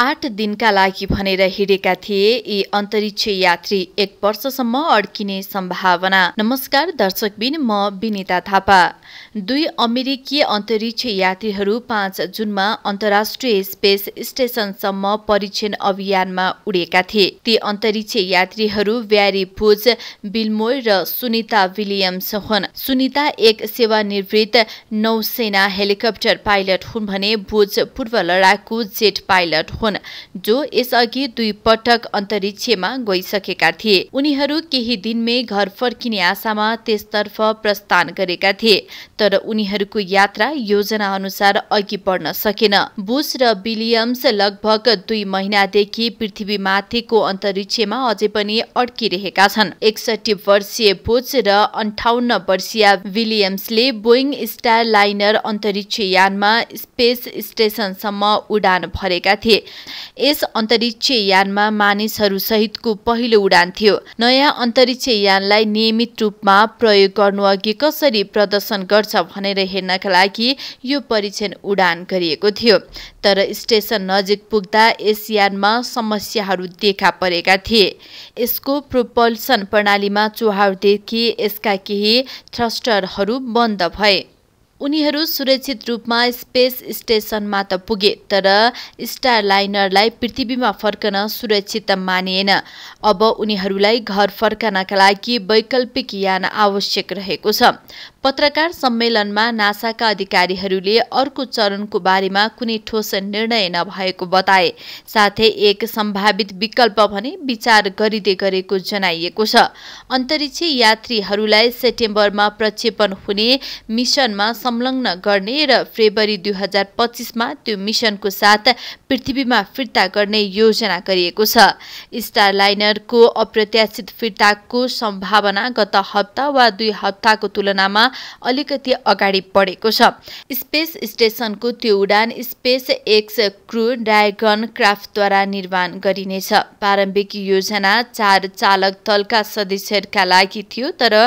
आठ दिनका लागि भनेर हिँडेका थिए यी अन्तरिक्ष यात्री एक वर्षसम्म अड्किने सम्भावना नमस्कार दर्शकबिन म विनिता थापा दुई अमेरिकी अन्तरिक्ष यात्रीहरू पाँच जुनमा अन्तर्राष्ट्रिय स्पेस स्टेसनसम्म परीक्षण अभियानमा उडेका थिए ती अन्तरिक्ष यात्रीहरू ब्यारी भुज बिलमोय र सुनिता विलियम्स हुन् सुनिता एक सेवानिवृत्त नौसेना हेलिकप्टर पाइलट हुन् भने भुज पूर्व लडाकु जेट पाइलट हुन् हुन् जो यसअघि दुई पटक अन्तरिक्षमा गइसकेका थिए उनीहरू केही दिनमै घर फर्किने आशामा त्यसतर्फ प्रस्थान गरेका थिए तर उनीहरूको यात्रा योजना अनुसार अघि बढ्न सकेन बुस र विलियम्स लगभग दुई महिनादेखि पृथ्वीमाथिको अन्तरिक्षमा अझै पनि अड्किरहेका छन् एकसठी वर्षीय बुच र अन्ठाउन्न वर्षीय विलियम्सले बोइङ स्टार लाइनर अन्तरिक्ष यानमा स्पेस स्टेसनसम्म उडान भरेका थिए यस अन्तरिक्ष यानमा सहितको पहिलो उडान थियो नयाँ अन्तरिक्ष यानलाई नियमित रूपमा प्रयोग गर्नु अघि कसरी प्रदर्शन गर्छ भनेर हेर्नका लागि यो परीक्षण उडान गरिएको थियो तर स्टेसन नजिक पुग्दा यस यानमा समस्याहरू देखा परेका थिए यसको प्रोपल्सन प्रणालीमा देखि यसका केही थ्रस्टरहरू बन्द भए उनीहरू सुरक्षित रूपमा स्पेस स्टेसनमा त पुगे तर स्टार लाइनरलाई पृथ्वीमा फर्कन सुरक्षित मानिएन अब उनीहरूलाई घर फर्कनका लागि वैकल्पिक यान आवश्यक रहेको छ पत्रकार सम्मेलनमा नासाका अधिकारीहरूले अर्को चरणको बारेमा कुनै ठोस निर्णय नभएको बताए साथै एक सम्भावित विकल्प भने विचार गरिँदै गरेको जनाइएको छ अन्तरिक्ष यात्रीहरूलाई सेप्टेम्बरमा प्रक्षेपण हुने मिसनमा संलग्न गर्ने र फेब्रुअरी दुई हजार पच्चिसमा त्यो मिसनको साथ पृथ्वीमा फिर्ता गर्ने योजना गरिएको छ स्टारलाइनरको अप्रत्याशित फिर्ताको सम्भावना गत हप्ता वा दुई हप्ताको तुलनामा अलिकति अगाडि बढेको छ स्पेस स्टेसनको त्यो उडान स्पेस एक्स क्रु डायगन क्राफ्टद्वारा निर्माण गरिनेछ प्रारम्भिक योजना चार चालक दलका सदस्यहरूका लागि थियो तर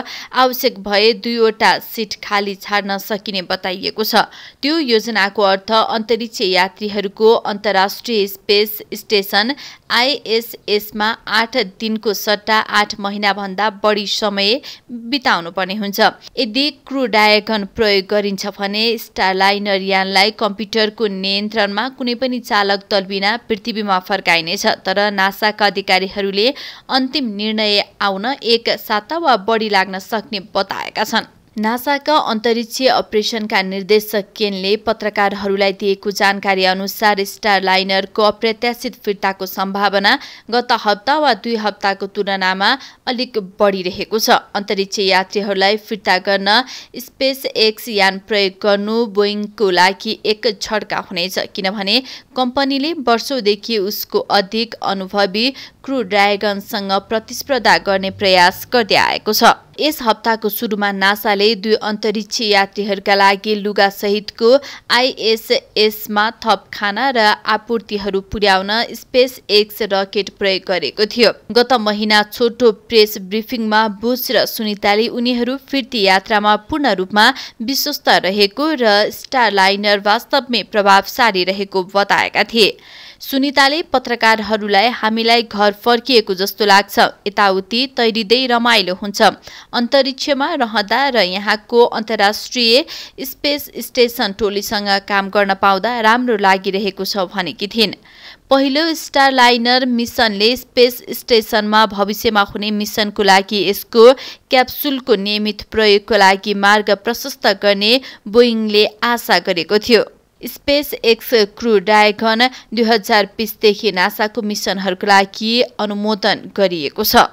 आवश्यक भए दुईवटा सिट खाली छाड्न सकिन्छ सकिने बताइएको छ त्यो योजनाको अर्थ अन्तरिक्ष यात्रीहरूको अन्तर्राष्ट्रिय स्पेस स्टेसन आइएसएसमा आठ दिनको सट्टा आठ महिनाभन्दा बढी समय बिताउनुपर्ने हुन्छ यदि क्रु डायगन प्रयोग गरिन्छ भने स्टारलाइनर यानलाई कम्प्युटरको नियन्त्रणमा कुनै पनि चालक दलबिना पृथ्वीमा फर्काइनेछ तर नासाका अधिकारीहरूले अन्तिम निर्णय आउन एक साता वा बढी लाग्न सक्ने बताएका छन् नासाका अन्तरिक्ष अपरेसनका निर्देशक केनले पत्रकारहरूलाई दिएको जानकारी अनुसार स्टार लाइनरको अप्रत्याशित फिर्ताको सम्भावना गत हप्ता वा दुई हप्ताको तुलनामा अलिक बढिरहेको छ अन्तरिक्ष यात्रीहरूलाई फिर्ता गर्न स्पेस एक्स यान प्रयोग गर्नु बोइङको लागि एक झड्का हुनेछ किनभने कम्पनीले वर्षौँदेखि उसको अधिक अनुभवी क्रु ड्रायगनसँग प्रतिस्पर्धा गर्ने प्रयास गर्दै आएको छ यस हप्ताको सुरुमा नासाले दुई अन्तरिक्ष यात्रीहरूका लागि लुगा लुगासहितको आइएसएसमा थप खाना र आपूर्तिहरू पुर्याउन स्पेस एक्स रकेट प्रयोग गरेको थियो गत महिना छोटो प्रेस ब्रिफिङमा बुच र सुनिताले उनीहरू फिर्ती यात्रामा पूर्ण रूपमा विश्वस्त रहेको र स्टारलाइनर वास्तवमै प्रभावशाली रहेको बताएका थिए सुनिताले पत्रकारहरूलाई हामीलाई घर फर्किएको जस्तो लाग्छ यताउति तैरिँदै रमाइलो हुन्छ अन्तरिक्षमा रहँदा र यहाँको अन्तर्राष्ट्रिय स्पेस स्टेसन टोलीसँग काम गर्न पाउँदा राम्रो लागिरहेको छ भनेकी थिइन् पहिलो स्टार लाइनर मिसनले स्पेस स्टेसनमा भविष्यमा हुने मिसनको लागि यसको क्याप्सुलको नियमित प्रयोगको लागि मार्ग प्रशस्त गर्ने बोइङले आशा गरेको थियो स्पेस एक्स क्रू ड्रायगन दुई हजार बिसदेखि नासाको मिसनहरूको लागि अनुमोदन गरिएको छ